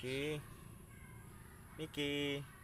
Oke. Okay. Miki.